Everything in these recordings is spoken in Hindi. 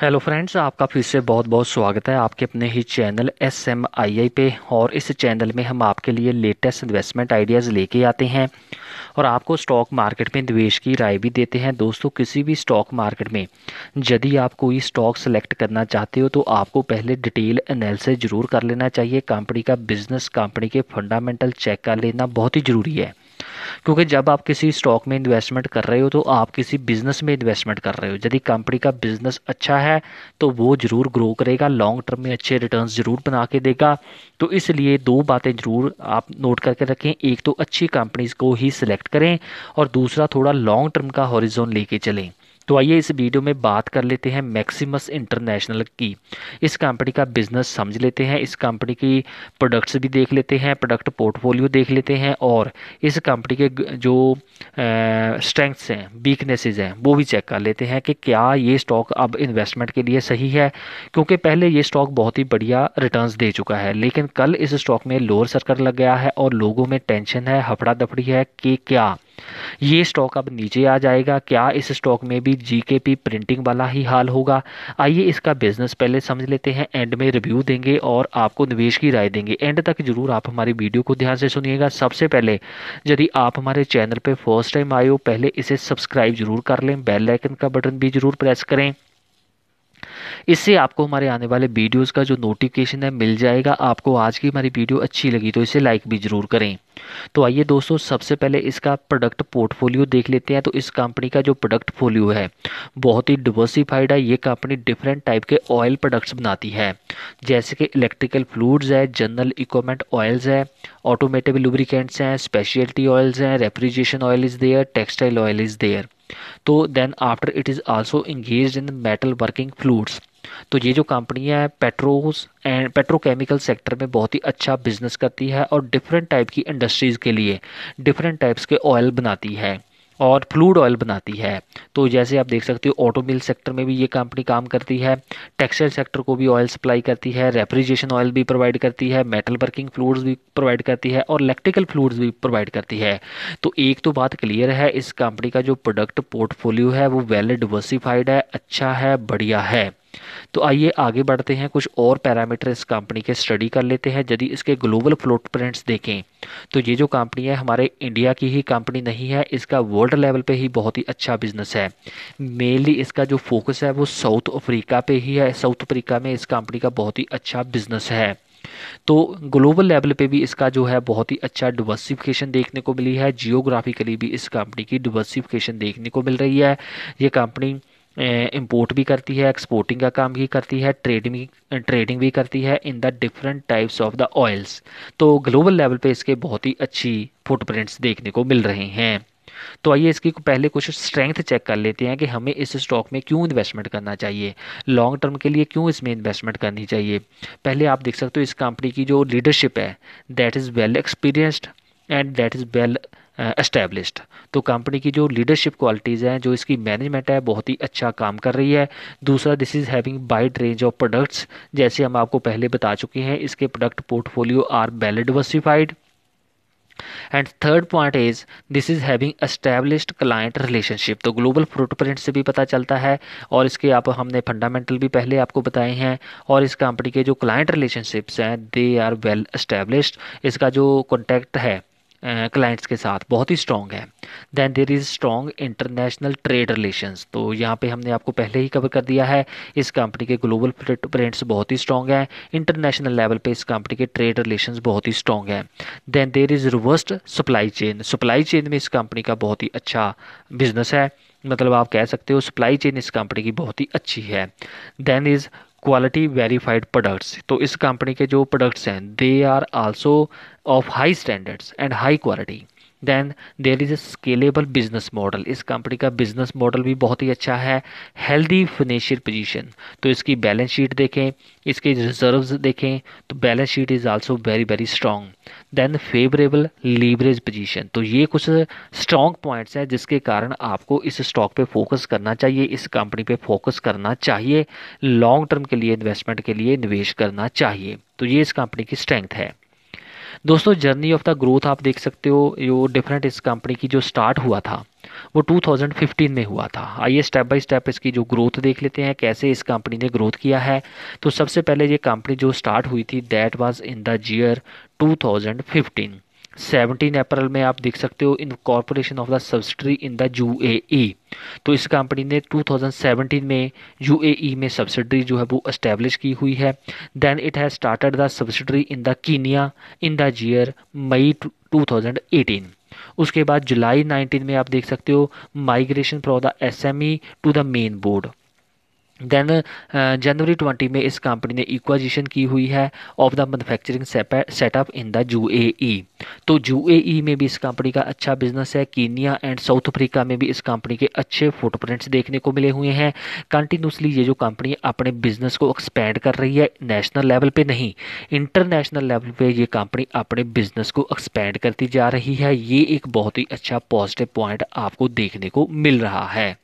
हेलो फ्रेंड्स आपका फिर से बहुत बहुत स्वागत है आपके अपने ही channel S M I I पे और इस चैनल में हम आपके लिए लेटेस्ट इन्वेस्टमेंट आइडियाज़ लेके आते हैं और आपको स्टॉक मार्केट में निवेश की राय भी देते हैं दोस्तों किसी भी स्टॉक मार्केट में यदि आप कोई स्टॉक सेलेक्ट करना चाहते हो तो आपको पहले डिटेल एनालिसिस ज़रूर कर लेना चाहिए कंपनी का बिजनेस कंपनी के फंडामेंटल चेक कर लेना बहुत ही ज़रूरी है क्योंकि जब आप किसी स्टॉक में इन्वेस्टमेंट कर रहे हो तो आप किसी बिजनेस में इन्वेस्टमेंट कर रहे हो यदि कंपनी का बिजनेस अच्छा है तो वो ज़रूर ग्रो करेगा लॉन्ग टर्म में अच्छे रिटर्न ज़रूर बना के देगा तो इसलिए दो बातें ज़रूर आप नोट करके रखें एक तो अच्छी कंपनीज़ को ही सिलेक्ट करें और दूसरा थोड़ा लॉन्ग टर्म का हॉरिजोन लेके चलें तो आइए इस वीडियो में बात कर लेते हैं मैक्सिमस इंटरनेशनल की इस कंपनी का बिजनेस समझ लेते हैं इस कंपनी की प्रोडक्ट्स भी देख लेते हैं प्रोडक्ट पोर्टफोलियो देख लेते हैं और इस कंपनी के जो स्ट्रेंथ्स हैं वीकनेसेस हैं वो भी चेक कर लेते हैं कि क्या ये स्टॉक अब इन्वेस्टमेंट के लिए सही है क्योंकि पहले ये स्टॉक बहुत ही बढ़िया रिटर्न्स दे चुका है लेकिन कल इस स्टॉक में लोअर सर्कल लग गया है और लोगों में टेंशन है हफड़ा दफड़ी है कि क्या ये स्टॉक अब नीचे आ जाएगा क्या इस स्टॉक में भी जीकेपी प्रिंटिंग वाला ही हाल होगा आइए इसका बिजनेस पहले समझ लेते हैं एंड में रिव्यू देंगे और आपको निवेश की राय देंगे एंड तक जरूर आप हमारी वीडियो को ध्यान से सुनिएगा सबसे पहले यदि आप हमारे चैनल पर फर्स्ट टाइम आए हो पहले इसे सब्सक्राइब जरूर कर लें बेल आइकन का बटन भी जरूर प्रेस करें इससे आपको हमारे आने वाले वीडियोज़ का जो नोटिफिकेशन है मिल जाएगा आपको आज की हमारी वीडियो अच्छी लगी तो इसे लाइक भी ज़रूर करें तो आइए दोस्तों सबसे पहले इसका प्रोडक्ट पोर्टफोलियो देख लेते हैं तो इस कंपनी का जो प्रोडक्ट फोलियो है बहुत ही डिवर्सिफाइड है ये कंपनी डिफरेंट टाइप के ऑयल प्रोडक्ट्स बनाती है जैसे कि इलेक्ट्रिकल फ्लूड्स है जनरल इक्वमेंट ऑयल्स है ऑटोमेटिव लुब्रिकेंट्स हैं स्पेशलिटी ऑयल्स हैं refrigeration oil is there textile oil is there तो then after it is also engage in metal working fluids तो ये जो कंपनियां हैं पेट्रोस एंड पेट्रोकेमिकल सेक्टर में बहुत ही अच्छा बिजनेस करती है और डिफरेंट टाइप की इंडस्ट्रीज़ के लिए डिफरेंट टाइप्स के ऑयल बनाती है और फ्लूड ऑयल बनाती है तो जैसे आप देख सकते हो ऑटोमिल सेक्टर में भी ये कंपनी काम करती है टेक्सटाइल सेक्टर को भी ऑयल सप्लाई करती है रेफ्रिजरेशन ऑयल भी प्रोवाइड करती है मेटल वर्किंग फ्लूड्स भी प्रोवाइड करती है और इलेक्ट्रिकल फ्लूड्स भी प्रोवाइड करती है तो एक तो बात क्लियर है इस कंपनी का जो प्रोडक्ट पोर्टफोलियो है वो वेल डिवर्सिफाइड है अच्छा है बढ़िया है तो आइए आगे बढ़ते हैं कुछ और पैरामीटर इस कंपनी के स्टडी कर लेते हैं यदि इसके ग्लोबल फ्लोट प्रिंट्स देखें तो ये जो कंपनी है हमारे इंडिया की ही कंपनी नहीं है इसका वर्ल्ड लेवल पे ही बहुत ही अच्छा बिजनेस है मेनली इसका जो फोकस है वो साउथ अफ्रीका पे ही है साउथ अफ्रीका में इस कंपनी का बहुत ही अच्छा बिजनेस है तो ग्लोबल लेवल पे भी इसका जो है बहुत ही अच्छा डिवर्सिफिकेशन देखने को मिली है जियोग्राफिकली भी इस कंपनी की डिवर्सिफिकेशन देखने को मिल रही है ये कंपनी इंपोर्ट भी करती है एक्सपोर्टिंग का काम भी करती है ट्रेडिंग ट्रेडिंग भी करती है in the different types of the oils तो ग्लोबल लेवल पे इसके बहुत ही अच्छी फुटप्रिंट्स देखने को मिल रहे हैं तो आइए इसकी पहले कुछ स्ट्रेंथ चेक कर लेते हैं कि हमें इस स्टॉक में क्यों इन्वेस्टमेंट करना चाहिए लॉन्ग टर्म के लिए क्यों इसमें इन्वेस्टमेंट करनी चाहिए पहले आप देख सकते हो इस कंपनी की जो लीडरशिप है that is well experienced and that is well established तो कंपनी की जो लीडरशिप क्वालिटीज़ हैं जो इसकी मैनेजमेंट है बहुत ही अच्छा काम कर रही है दूसरा this is having wide range of products जैसे हम आपको पहले बता चुके हैं इसके product portfolio are well diversified and third point is this is having established client relationship तो ग्लोबल फुटप्रिंट से भी पता चलता है और इसके आप हमने फंडामेंटल भी पहले आपको बताए हैं और इस कंपनी के जो क्लाइंट रिलेशनशिप्स हैं दे आर वेल एस्टेब्लिश्ड इसका जो कॉन्टैक्ट है क्लाइंट्स के साथ बहुत ही स्ट्रॉन्ग है then there is strong international trade relations तो यहाँ पे हमने आपको पहले ही कवर कर दिया है इस कंपनी के ग्लोबल प्रिंट्स बहुत ही स्ट्रॉन्ग हैं इंटरनेशनल लेवल पे इस कंपनी के ट्रेड रिलेशंस बहुत ही स्ट्रॉन्ग हैं then there is reversed supply chain supply chain में इस कंपनी का बहुत ही अच्छा बिजनेस है मतलब आप कह सकते हो सप्लाई चेन इस कंपनी की बहुत ही अच्छी है then is quality verified products तो इस कंपनी के जो प्रोडक्ट्स हैं they are also of high standards and high quality then there is a scalable business model इस कंपनी का बिजनेस मॉडल भी बहुत ही अच्छा है हेल्दी फाइनेंशियल पोजीशन तो इसकी बैलेंस शीट देखें इसके रिजर्व्स देखें तो balance sheet is also very very strong then favourable leverage position तो ये कुछ स्ट्रांग पॉइंट्स हैं जिसके कारण आपको इस स्टॉक पे फोकस करना चाहिए इस कंपनी पे फोकस करना चाहिए लॉन्ग टर्म के लिए इन्वेस्टमेंट के लिए निवेश करना चाहिए तो ये इस कंपनी की स्ट्रेंथ है दोस्तों जर्नी ऑफ द ग्रोथ आप देख सकते हो यो डिफरेंट इस कंपनी की जो स्टार्ट हुआ था वो 2015 में हुआ था आइए स्टेप बाय स्टेप इसकी जो ग्रोथ देख लेते हैं कैसे इस कंपनी ने ग्रोथ किया है तो सबसे पहले ये कंपनी जो स्टार्ट हुई थी that was in the year 2015 seventeen April में आप देख सकते हो incorporation of the subsidy in the U तो इस कंपनी ने 2017 में यू e में सब्सिडी जो है वो इस्टेब्लिश की हुई है then it has started the subsidy in the Kenya in the year May 2018 उसके बाद जुलाई 19 में आप देख सकते हो migration from the SME to the main board then January twenty में इस कंपनी ने इक्वाजिशन की हुई है of the manufacturing setup in the U तो यू e में भी इस कंपनी का अच्छा बिजनेस है कीनिया एंड साउथ अफ्रीका में भी इस कंपनी के अच्छे फुटप्रिंट्स देखने को मिले हुए हैं कंटिन्यूसली ये जो कंपनी अपने बिजनेस को एक्सपेंड कर रही है नेशनल लेवल पर नहीं इंटरनेशनल लेवल पर ये कंपनी अपने बिजनेस को एक्सपेंड करती जा रही है ये एक बहुत ही अच्छा पॉजिटिव पॉइंट आपको देखने को मिल रहा है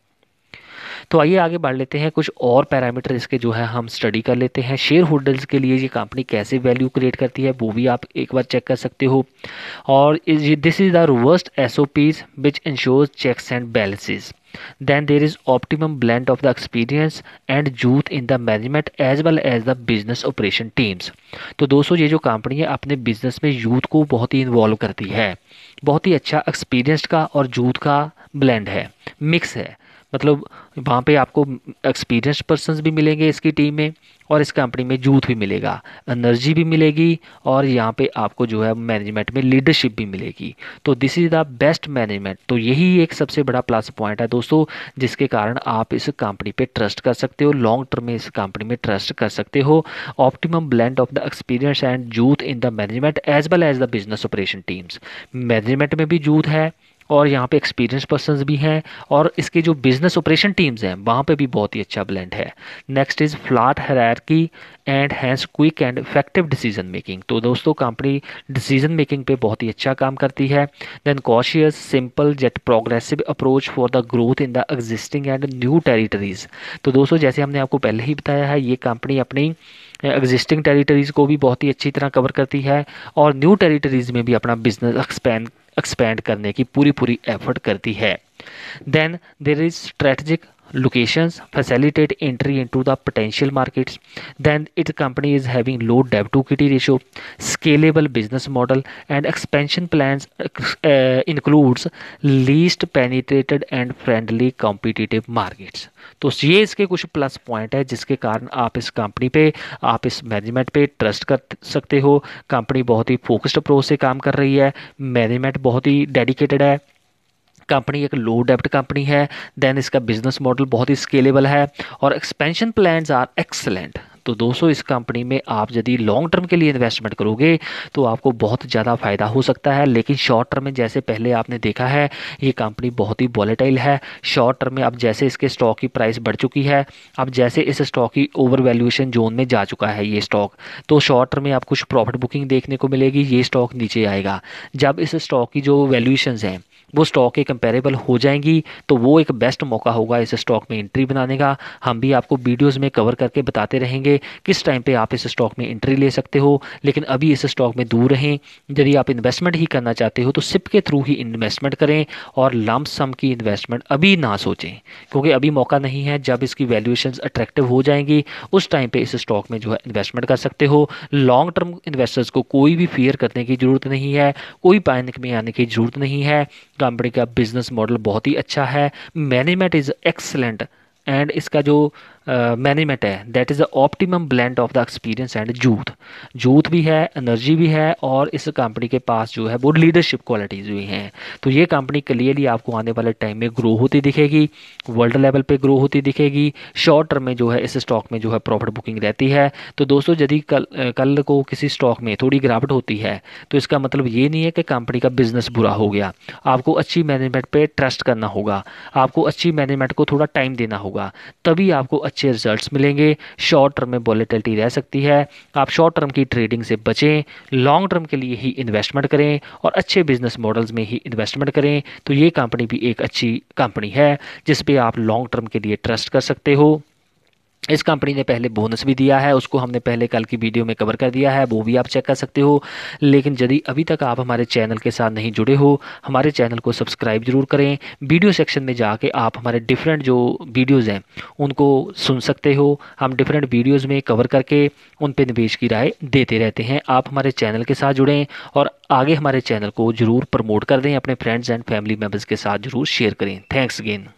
तो आइए आगे बढ़ लेते हैं कुछ और पैरामीटर इसके जो है हम स्टडी कर लेते हैं शेयर होल्डर्स के लिए ये कंपनी कैसे वैल्यू क्रिएट करती है वो भी आप एक बार चेक कर सकते हो और this is the worst S O Ps which ensure checks and balances then there is optimum blend of the experience and youth in the management as well as the business operation teams तो दोस्तों ये जो कंपनी है अपने बिजनेस में यूथ को बहुत ही इन्वॉल्व करती है बहुत ही अच्छा एक्सपीरियंस का और यूथ का ब्लेंड है मिक्स है मतलब वहाँ पे आपको एक्सपीरियंस पर्सन भी मिलेंगे इसकी टीम में और इस कंपनी में यूथ भी मिलेगा एनर्जी भी मिलेगी और यहाँ पे आपको जो है मैनेजमेंट में लीडरशिप भी मिलेगी तो this is the best management तो यही एक सबसे बड़ा प्लस पॉइंट है दोस्तों जिसके कारण आप इस कंपनी पे ट्रस्ट कर सकते हो लॉन्ग टर्म में इस कंपनी में ट्रस्ट कर सकते हो optimum blend of the experience and youth in the management as well as the business operation teams management में भी यूथ है और यहाँ पे एक्सपीरियंस पर्सन भी हैं और इसके जो बिजनेस ऑपरेशन टीम्स हैं वहाँ पे भी बहुत ही अच्छा ब्लेंड है next is flat hierarchy and hence quick and effective decision making तो दोस्तों कंपनी डिसीजन मेकिंग पे बहुत ही अच्छा काम करती है then cautious simple yet progressive approach for the growth in the existing and new territories तो दोस्तों जैसे हमने आपको पहले ही बताया है ये कंपनी अपनी एग्जिस्टिंग टेरिटरीज़ को भी बहुत ही अच्छी तरह कवर करती है और न्यू टेरिटरीज़ में भी अपना बिजनेस एक्सपेंड एक्सपेंड करने की पूरी पूरी एफर्ट करती है then there is strategic locations facilitate entry into the potential markets then its company is having low debt to equity ratio scalable business model and expansion plans uh, includes least penetrated and friendly competitive markets तो ये इसके कुछ प्लस पॉइंट है जिसके कारण आप इस कंपनी पे आप इस मैनेजमेंट पे ट्रस्ट कर सकते हो कंपनी बहुत ही फोकस्ड अप्रोच से काम कर रही है मैनेजमेंट बहुत ही डेडिकेटेड है कंपनी एक लो डेप्ट कंपनी है देन इसका बिजनेस मॉडल बहुत ही स्केलेबल है और एक्सपेंशन प्लान्स आर एक्सलेंट तो दोस्तों इस कंपनी में आप यदि लॉन्ग टर्म के लिए इन्वेस्टमेंट करोगे तो आपको बहुत ज़्यादा फ़ायदा हो सकता है लेकिन शॉर्ट टर्म में जैसे पहले आपने देखा है ये कंपनी बहुत ही वॉलेटाइल है शॉर्ट टर्म में अब जैसे इसके स्टॉक की प्राइस बढ़ चुकी है अब जैसे इस स्टॉक की ओवर वैल्यूएशन जोन में जा चुका है ये स्टॉक तो शॉर्ट टर्म में आप कुछ प्रॉफिट बुकिंग देखने को मिलेगी ये स्टॉक नीचे आएगा जब इस स्टॉक की जो वैल्यूएशन हैं वो स्टॉक के कंपेरेबल हो जाएंगी तो वो एक बेस्ट मौका होगा इस स्टॉक में एंट्री बनाने का हम भी आपको वीडियोस में कवर करके बताते रहेंगे किस टाइम पे आप इस स्टॉक में एंट्री ले सकते हो लेकिन अभी इस स्टॉक में दूर रहें यदि आप इन्वेस्टमेंट ही करना चाहते हो तो सिप के थ्रू ही इन्वेस्टमेंट करें और लम्ब सम की इन्वेस्टमेंट अभी ना सोचें क्योंकि अभी मौका नहीं है जब इसकी वैल्यूएशन अट्रैक्टिव हो जाएंगी उस टाइम पर इस स्टॉक में जो है इन्वेस्टमेंट कर सकते हो लॉन्ग टर्म इन्वेस्टर्स को कोई भी फेयर करने की ज़रूरत नहीं है कोई पैनिक में आने की ज़रूरत नहीं है कंपनी का बिजनेस मॉडल बहुत ही अच्छा है मैनेजमेंट इज़ एक्सलेंट एंड इसका जो मैनेजमेंट है that is the optimum blend of the experience and youth youth भी है एनर्जी भी है और इस कंपनी के पास जो है वो लीडरशिप क्वालिटीज़ भी हैं तो ये कंपनी क्लियरली आपको आने वाले टाइम में ग्रो होती दिखेगी वर्ल्ड लेवल पे ग्रो होती दिखेगी शॉर्ट टर्म में जो है इस स्टॉक में जो है प्रॉफिट बुकिंग रहती है तो दोस्तों यदि कल कल को किसी स्टॉक में थोड़ी गिरावट होती है तो इसका मतलब ये नहीं है कि कंपनी का बिजनेस बुरा हो गया आपको अच्छी मैनेजमेंट पर ट्रस्ट करना होगा आपको अच्छी मैनेजमेंट को थोड़ा टाइम देना होगा तभी आपको अच्छे रिजल्ट्स मिलेंगे शॉर्ट टर्म में वॉलेटिलिटी रह सकती है आप शॉर्ट टर्म की ट्रेडिंग से बचें लॉन्ग टर्म के लिए ही इन्वेस्टमेंट करें और अच्छे बिजनेस मॉडल्स में ही इन्वेस्टमेंट करें तो ये कंपनी भी एक अच्छी कंपनी है जिसपे आप लॉन्ग टर्म के लिए ट्रस्ट कर सकते हो इस कंपनी ने पहले बोनस भी दिया है उसको हमने पहले कल की वीडियो में कवर कर दिया है वो भी आप चेक कर सकते हो लेकिन यदि अभी तक आप हमारे चैनल के साथ नहीं जुड़े हो हमारे चैनल को सब्सक्राइब जरूर करें वीडियो सेक्शन में जाके आप हमारे डिफरेंट जो वीडियोज़ हैं उनको सुन सकते हो हम डिफरेंट वीडियोज़ में कवर करके उन पर निवेश की राय देते रहते हैं आप हमारे चैनल के साथ जुड़ें और आगे हमारे चैनल को ज़रूर प्रमोट कर दें अपने फ्रेंड्स एंड फैमिली मेम्बर्स के साथ ज़रूर शेयर करें थैंक्स अगेन